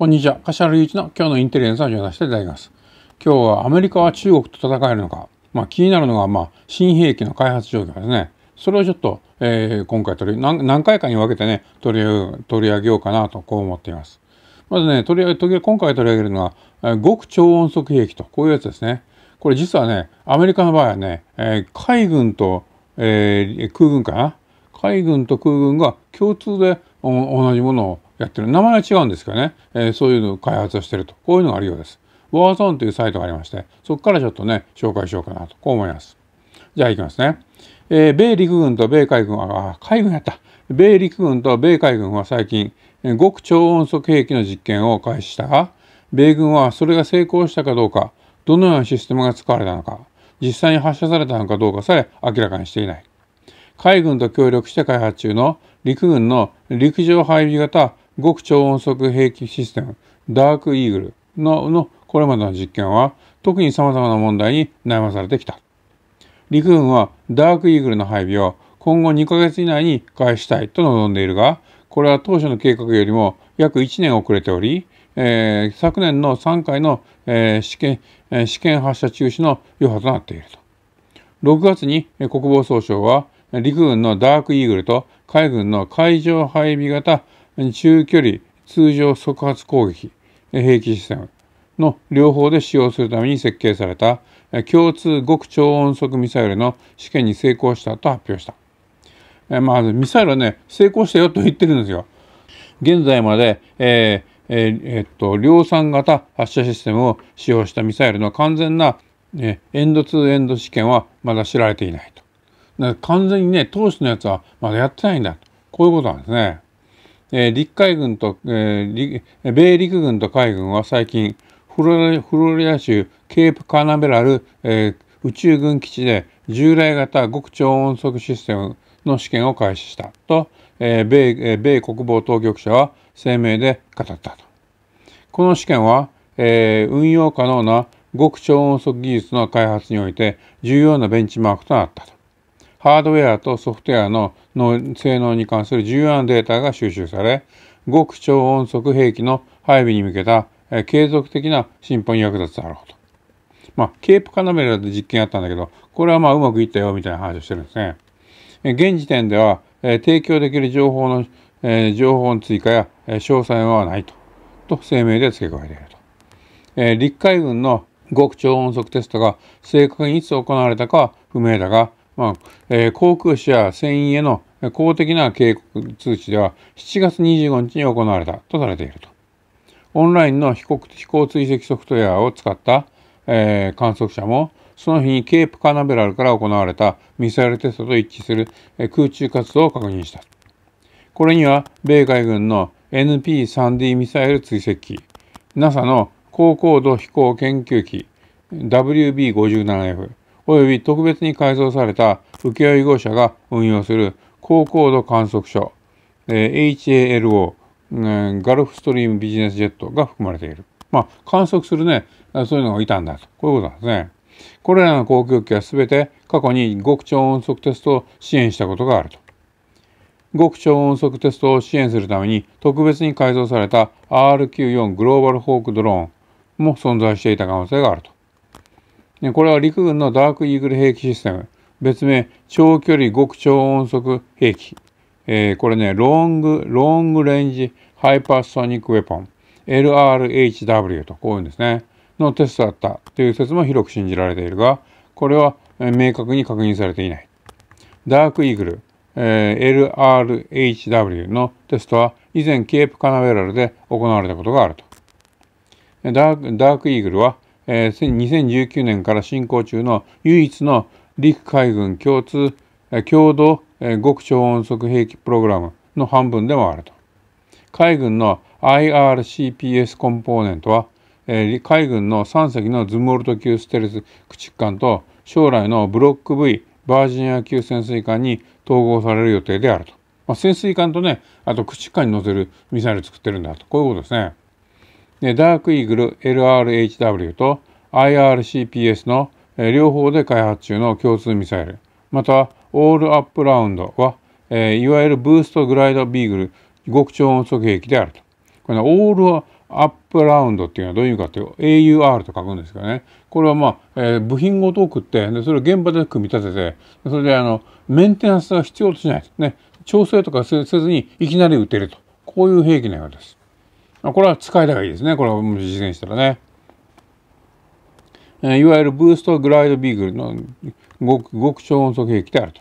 こんにちは。柏原隆一の今日のインテリエンスを話していただきます。今日はアメリカは中国と戦えるのか。まあ、気になるのが、まあ、新兵器の開発状況ですね。それをちょっと、えー、今回取り何、何回かに分けてね、取り取り上げようかなと、こう思っています。まずね、取り上げ、今回取り上げるのは、えー、極超音速兵器と、こういうやつですね。これ実はね、アメリカの場合はね、えー、海軍と、え空軍かな。海軍と空軍が共通で同じものをやってる。名前は違うんですけどね、えー、そういうのを開発してると。こういうのがあるようです。ワーゾーンというサイトがありまして、そこからちょっとね、紹介しようかなと、こう思います。じゃあ行きますね。えー、米陸軍と米海軍、あ、海軍やった。米陸軍と米海軍は最近、極超音速兵器の実験を開始したが、米軍はそれが成功したかどうか、どのようなシステムが使われたのか、実際に発射されたのかどうかさえ明らかにしていない。海軍と協力して開発中の陸軍の陸上配備型極超音速兵器システム、ダークイーグルののこれまでの実験は、特に様々な問題に悩まされてきた。陸軍はダークイーグルの配備を今後2ヶ月以内に開始したいと望んでいるが、これは当初の計画よりも約1年遅れており、えー、昨年の3回の、えー、試験、えー、試験発射中止の余波となっていると。6月に国防総省は陸軍のダークイーグルと海軍の海上配備型中距離通常速発攻撃兵器システムの両方で使用するために設計された共通極超音速ミサイルの試験に成功したと発表した。まあ、ミサイルはね、成功したよと言ってるんですよ。現在まで、えーえーえー、っと量産型発射システムを使用したミサイルの完全な、えー、エンドツーエンド試験はまだ知られていないと。完全にね、当時のやつはまだやってないんだと。こういうことなんですね。えー、陸海軍と、えー、米陸軍と海軍は最近、フロリダ州ケープカーナベラル、えー、宇宙軍基地で従来型極超音速システムの試験を開始したと、えー、米米国防当局者は声明で語ったと。この試験は、えー、運用可能な極超音速技術の開発において重要なベンチマークとなったと。ハードウェアとソフトウェアの性能に関する重要なデータが収集され、極超音速兵器の配備に向けた継続的な進歩に役立つだろうと。まあ、ケープカナメラで実験あったんだけど、これはまあうまくいったよみたいな話をしてるんですね。現時点では、提供できる情報の、情報の追加や詳細はないと、と声明で付け加えていると。陸海軍の極超音速テストが正確にいつ行われたかは不明だが、まあえー、航空士や船員への公的な警告通知では7月25日に行われたとされていると。オンラインの飛行飛行追跡ソフトウェアを使った、えー、観測者もその日にケープカナベラルから行われたミサイルテストと一致する、空中活動を確認した。これには米海軍の NP-3D ミサイル追跡機、NASA の高高度飛行研究機 WB57F、及び特別に改造された請負業者が運用する高高度観測所、え HALO、ガルフストリームビジネスジェットが含まれている。まあ、観測するね、そういうのがいたんだと。こういうことなんですね。これらの航空機は全て過去に極超音速テストを支援したことがあると。極超音速テストを支援するために特別に改造された RQ4 グローバルホークドローンも存在していた可能性があると。ね、これは陸軍のダークイーグル兵器システム別名長距離極超音速兵器、えー、これねロングロングレンジハイパーソニックウェポン LRHW とこういうんですねのテストだったという説も広く信じられているがこれは明確に確認されていないダークイーグル、えー、LRHW のテストは以前ケープカナベラルで行われたことがあるとダークイーグルはえー、2019年から進行中の唯一の陸海軍共通共同極超音速兵器プログラムの半分でもあると。海軍の IRCPS コンポーネントは、えー、海軍の3隻のズムオルト級ステルス駆逐艦と将来のブロック V バージニア級潜水艦に統合される予定であると。まあ、潜水艦とね、あと駆逐艦に乗せるミサイル作ってるんだと、こういうことですね。ダークイーグル LRHW と IRCPS の両方で開発中の共通ミサイル、またオールアップラウンドは、えいわゆるブーストグライドビーグル極超音速兵器であると。このオールアップラウンドっていうのはどういう意味かいうと AUR と書くんですけどね。これはまあ、えー、部品ごと送ってで、それを現場で組み立てて、それであの、メンテナンスは必要としない。ね、調整とかせずにいきなり撃てると。こういう兵器のようです。これは使えたいいですねこれは実現したらね、えいわゆるブーストグライドビーグルの極極超音速兵器である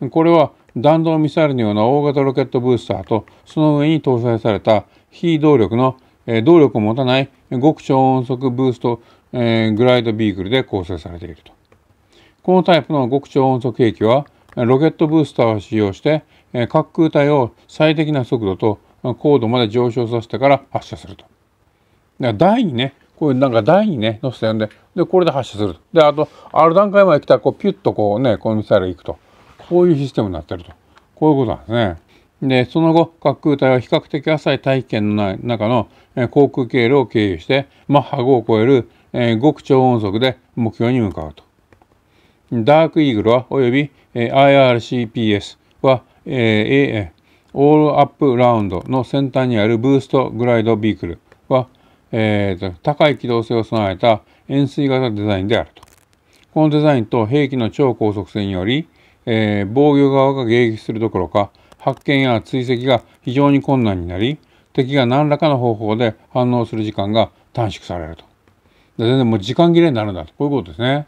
とこれは弾道ミサイルのような大型ロケットブースターとその上に搭載された非動力の、え動力を持たない極超音速ブースト、えー、グライドビーグルで構成されているとこのタイプの極超音速兵器はロケットブースターを使用して、え滑空体を最適な速度と高度まで上昇させてから発射すると。台にねこういうなんか台にね乗せてんででこれで発射すると。であとある段階まで来たらこうピュッとこうねこのミサイル行いくとこういうシステムになってるとこういうことなんですね。でその後滑空隊は比較的浅い大気圏の中の航空経路を経由してマッハ5を超える、えー、極超音速で目標に向かうと。ダークイーグルはおよび、えー、IRCPS は、えーオールアップラウンドの先端にあるブーストグライドビークルは、えーと、高い機動性を備えた円錐型デザインであると。このデザインと兵器の超高速性により、えー、防御側が迎撃するどころか発見や追跡が非常に困難になり敵が何らかの方法で反応する時間が短縮されると。全然もう時間切れになるんだとこういうことですね。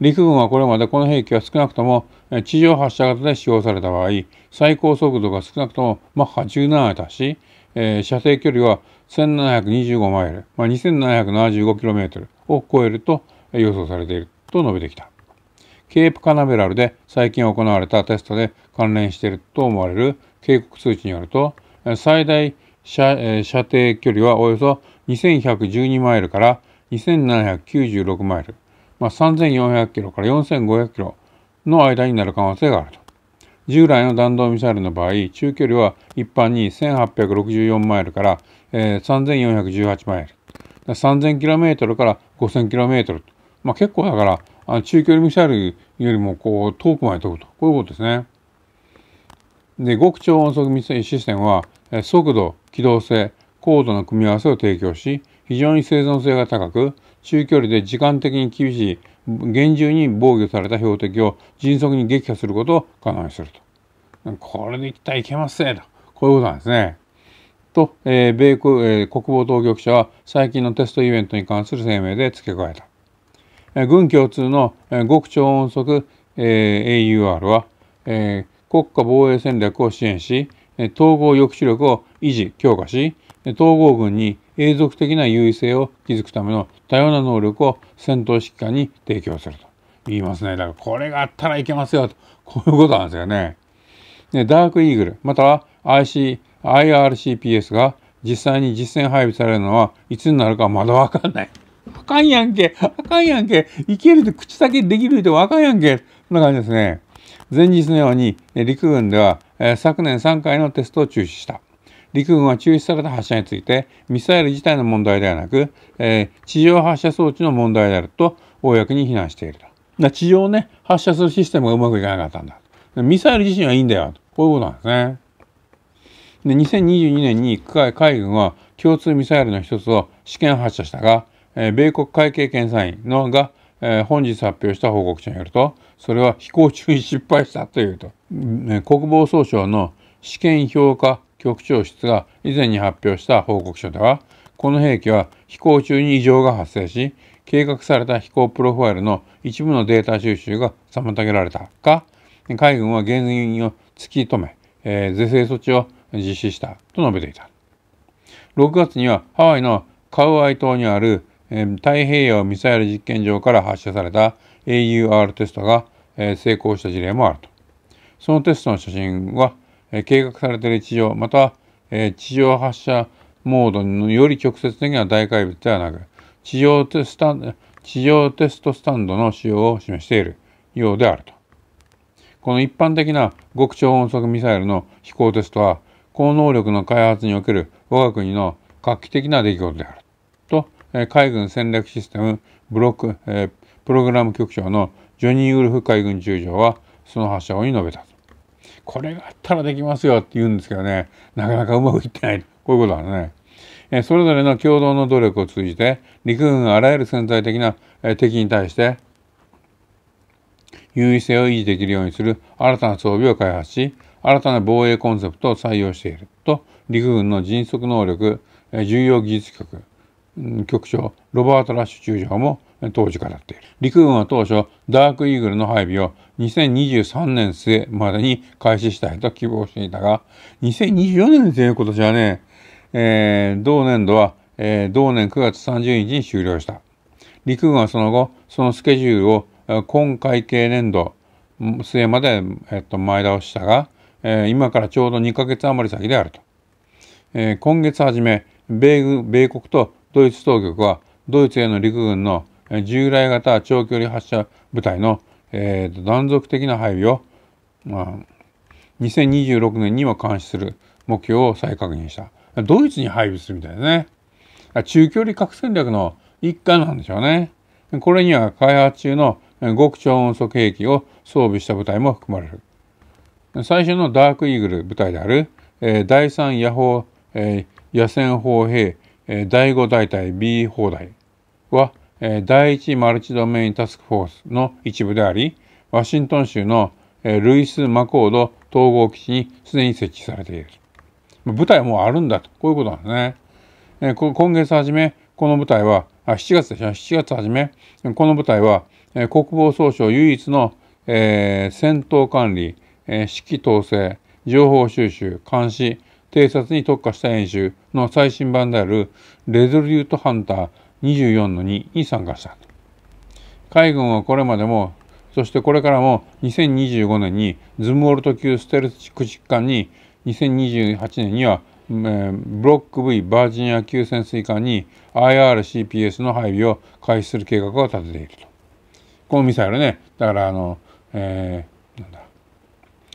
陸軍はこれまでこの兵器は少なくとも地上発射型で使用された場合最高速度が少なくともマッハ17へ達し、えー、射程距離は1725マイル、まあ、2775km を超えると予想されていると述べてきたケープカナベラルで最近行われたテストで関連していると思われる警告数値によると最大射,、え射程距離はおよそ2112マイルから2796マイルまあ、3400キロから4500キロの間になる可能性があると。従来の弾道ミサイルの場合、中距離は一般に1864マイルから、えー、3418マイル、3000キロメートルから5000キロメートル。まあ、結構だから、あ中距離ミサイルよりもこう遠くまで飛ぶと、こういうことですね。で、極超音速ミサイルシステムは、速度、機動性、高度の組み合わせを提供し、非常に生存性が高く、中距離で時間的に厳しい厳重に防御された標的を迅速に撃破することを可能にすると。これで一体いけますねと。こういうことなんですね。と、えー、米国、えー、国防当局者は最近のテストイベントに関する声明で付け加えた。えー、軍共通の、えー、極超音速、えー、AUR は、えー、国家防衛戦略を支援し、えー、統合抑止力を維持、強化し、統合軍に永続的な優位性を築くための多様な能力を戦闘指揮官に提供すると言いますねだからこれがあったらいけますよとこういうことなんですよね。でダークイーグルまたは IC IRCPS が実際に実戦配備されるのはいつになるかまだわかんない。あかんやんけ、あかんやんけ、いけると口先できるってわかんやんけ、こんな感じですね。前日のように陸軍では昨年3回のテストを中止した。陸軍は中止された発射についてミサイル自体の問題ではなく、えー、地上発射装置の問題であると公に非難していると。地上をね発射するシステムがうまくいかなかったんだ。ミサイル自身はいいんだよとこういうことなんですね。で2022年に海軍は共通ミサイルの一つを試験発射したが、えー、米国海警検査院のが、えー、本日発表した報告書によるとそれは飛行中に失敗したというと、国防総省の試験評価局長室が以前に発表した報告書では、この兵器は飛行中に異常が発生し、計画された飛行プロファイルの一部のデータ収集が妨げられたか、海軍は原因を突き止め、えー、是正措置を実施したと述べていた。6月にはハワイのカウアイ島にある、えー、太平洋ミサイル実験場から発射された AUR テストが、えー、成功した事例もあると。そのテストの写真は計画されている地上または地上発射モードにより直接的な大怪物ではなく地上テスタ地上テストスタンドの使用を示しているようであると。この一般的な極超音速ミサイルの飛行テストは高能力の開発における我が国の画期的な出来事であると海軍戦略システムブロック、えプログラム局長のジョニー・ウルフ海軍中将はその発射後に述べた。これがあったらできますよって言うんですけどねなかなかうまくいってないこういうことなのね。それぞれの共同の努力を通じて陸軍があらゆる潜在的な敵に対して優位性を維持できるようにする新たな装備を開発し新たな防衛コンセプトを採用していると陸軍の迅速能力重要技術局局長ロバート・ラッシュ中将も当時語っている陸軍は当初ダークイーグルの配備を2023年末までに開始したいと希望していたが、2024年いうこ今年はね、えー、同年度は、えー、同年9月30日に終了した。陸軍はその後、そのスケジュールを今会計年度末まで、えっと、前倒ししたが、えー、今からちょうど2ヶ月余り先であると。えー、今月初め米、米国とドイツ当局は、ドイツへの陸軍の従来型長距離発射部隊のえー、断続的な配備を、まあ、2026年には監視する目標を再確認したドイツに配備するみたいですね中距離核戦略の一環なんでしょうねこれには開発中の極超音速兵器を装備した部隊も含まれる最初のダークイーグル部隊である、えー、第3野砲、えー、野戦砲兵、えー、第5大隊 B 砲台は第一マルチドメインタスクフォースの一部であり、ワシントン州のルイス・マコード統合基地にすでに設置されている。部隊はもうあるんだと、こういうことなんですね。今月初め、この部隊は、あ、7月で7月初め、この部隊は、国防総省唯一の、えー、戦闘管理、えー、指揮統制、情報収集、監視、偵察に特化した演習の最新版であるレゾリュートハンター24の2に参加した。海軍はこれまでも、そしてこれからも2025年にズムウォルト級ステルス駆逐艦に、2028年には、えー、ブロック V バージニア級潜水艦に IRCPS の配備を開始する計画を立てていると。このミサイルね、だからあの、えー、なんだ、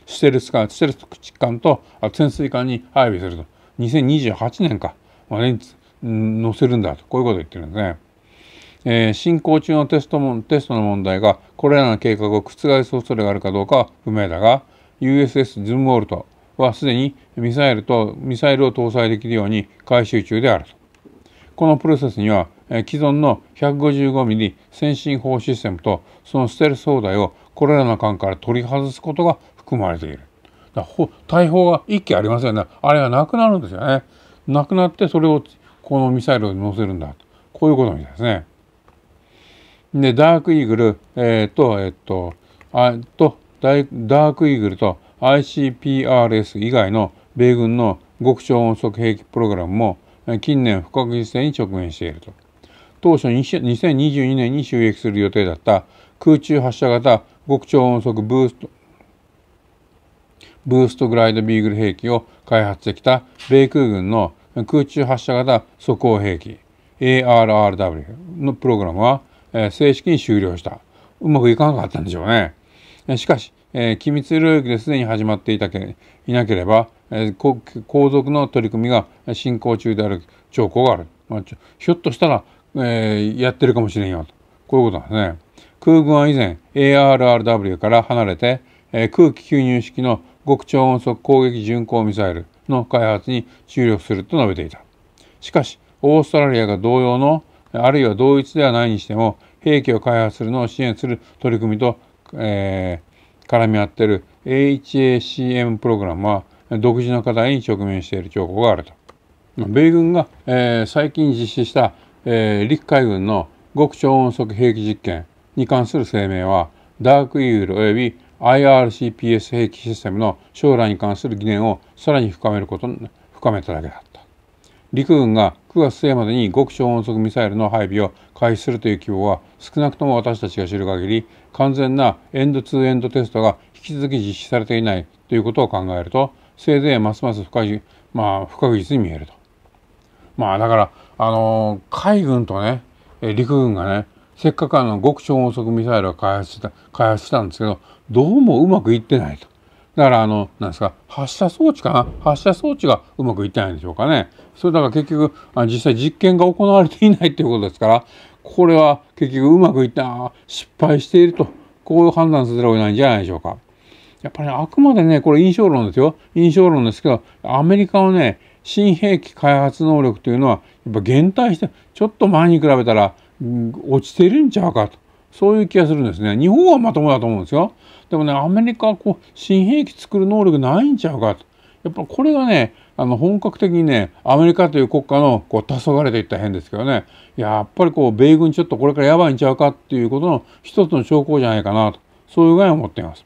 ステルス艦、ステルス駆逐艦とあ潜水艦に配備すると。2028年か。まあ、ね、載せるんだとこういうことを言ってるんですね。えー、進行中のテストもテストの問題がこれらの計画を覆す恐れがあるかどうかは不明だが USS ズームウォルトはすでにミサイルとミサイルを搭載できるように回収中であるとこのプロセスには、えー、既存の 155mm 先進砲システムとそのステルス砲台をこれらの艦から取り外すことが含まれているだ大砲が1機ありますよねあれがなくなるんですよねなくなってそれをこのミサイルを載せるんだとこういうことみたいですね。でダークイーグル、えー、と,、えーとあとダークイーグルと ICPRS 以外の米軍の極超音速兵器プログラムも近年不確実性に直面していると当初2022年に収益する予定だった空中発射型極超音速ブーストブーストグライドビーグル兵器を開発してきた米空軍の空中発射型速攻兵器 ARRW のプログラムは、え正式に終了した。うまくいかなかったんでしょうね。しかし、え機密領域ですでに始まっていたけいなければ、えー、皇族の取り組みが進行中である兆候がある、まあ、ひょっとしたら、えやってるかもしれんよとこういうことなんですね。空軍は以前 ARRW から離れて、え空気吸入式の極超音速攻撃巡航ミサイルの開発に注力すると述べていた。しかし、オーストラリアが同様の、あるいは同一ではないにしても、兵器を開発するのを支援する取り組みと、えー、絡み合っている HACM プログラムは、独自の課題に直面している兆候があると。米軍が、えー、最近実施した、えー、陸海軍の極超音速兵器実験に関する声明は、ダークイーグル及び IRCPS 兵器システムの将来に関する疑念をさらに深めること深めただけだった陸軍が9月末までに極超音速ミサイルの配備を開始するという規模は少なくとも私たちが知る限り完全なエンドツーエンドテストが引き続き実施されていないということを考えるとせいぜいますます不確,、まあ、不確実に見えると。まあだからあの海軍とね陸軍がねせっかくあの極超音速ミサイルを開発した開発したんですけどどうもうまくいってないと。だからあのなんですか発射装置かな発射装置がうまくいってないんでしょうかね。それだから結局実際実験が行われていないということですからこれは結局うまくいった失敗しているとこういう判断せざるを得ないんじゃないでしょうか。やっぱり、ね、あくまでねこれ印象論ですよ印象論ですけどアメリカのね新兵器開発能力というのはやっぱ減退してちょっと前に比べたら落ちてるんちゃうかとそういう気がするんですね。日本はまともだと思うんですよ。でもね、アメリカはこう、新兵器作る能力ないんちゃうかと。やっぱこれがね、あの本格的にね、アメリカという国家のこう黄昏ていった変ですけどね、やっぱりこう、米軍ちょっとこれからやばいんちゃうかっていうことの一つの証拠じゃないかなと、そういう具合に思っています。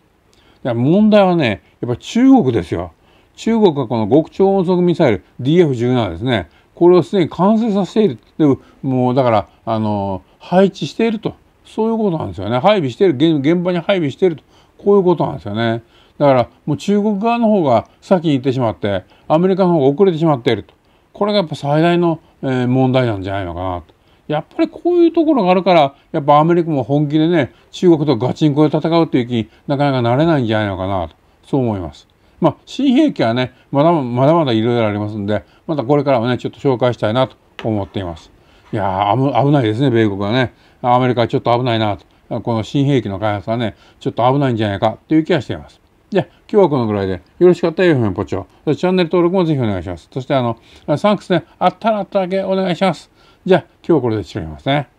問題はね、やっぱ中国ですよ。中国がこの極超音速ミサイル DF17 ですね。これをすでに完成させている。でもうだから、あの、配置していると。そういうことなんですよね配備してる現場に配備してるとこういうことなんですよねだからもう中国側の方が先に行ってしまってアメリカの方が遅れてしまっているとこれがやっぱ最大のえ問題なんじゃないのかなと。やっぱりこういうところがあるからやっぱアメリカも本気でね中国とガチンコで戦うという気になかなかなれないんじゃないのかなとそう思います。まあ、新兵器はねまだまだまだいろいろありますんでまたこれからもねちょっと紹介したいなと思っています。いや危ないですね米国はねアメリカはちょっと危ないなとこの新兵器の開発はねちょっと危ないんじゃないかという気がしています。じゃ今日はこのぐらいでよろしかったらよふんぽちょチャンネル登録もぜひお願いします。そしてあのサンクスねあったらあっただけお願いします。じゃあ今日はこれで違いますね。